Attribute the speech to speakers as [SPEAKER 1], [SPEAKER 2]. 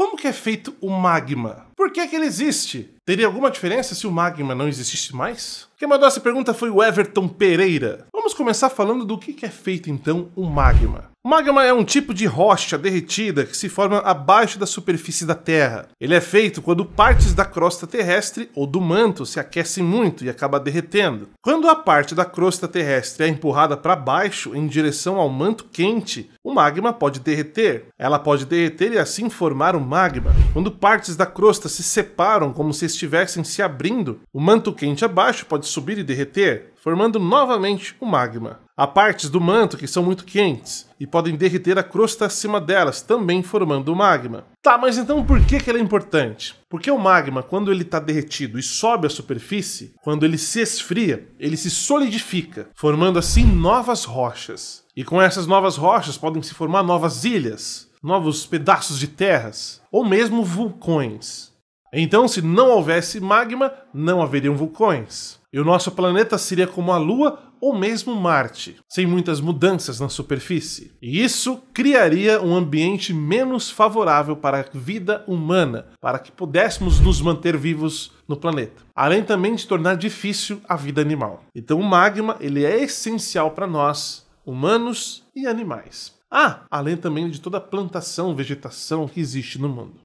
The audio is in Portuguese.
[SPEAKER 1] Como que é feito o magma? Por que, que ele existe? Teria alguma diferença se o magma não existisse mais? Quem mandou essa pergunta foi o Everton Pereira. Vamos começar falando do que é feito então o magma. Magma é um tipo de rocha derretida que se forma abaixo da superfície da Terra. Ele é feito quando partes da crosta terrestre ou do manto se aquecem muito e acaba derretendo. Quando a parte da crosta terrestre é empurrada para baixo em direção ao manto quente, o magma pode derreter. Ela pode derreter e assim formar um magma. Quando partes da crosta se separam como se estivessem se abrindo, o manto quente abaixo pode subir e derreter, formando novamente o magma. Há partes do manto que são muito quentes e podem derreter a crosta acima delas, também formando o magma. Tá, mas então por que, que ela é importante? Porque o magma, quando ele está derretido e sobe à superfície, quando ele se esfria, ele se solidifica, formando assim novas rochas. E com essas novas rochas podem se formar novas ilhas, novos pedaços de terras, ou mesmo vulcões. Então, se não houvesse magma, não haveriam vulcões. E o nosso planeta seria como a Lua ou mesmo Marte, sem muitas mudanças na superfície. E isso criaria um ambiente menos favorável para a vida humana, para que pudéssemos nos manter vivos no planeta. Além também de tornar difícil a vida animal. Então o magma, ele é essencial para nós, humanos e animais. Ah, além também de toda a plantação, vegetação que existe no mundo.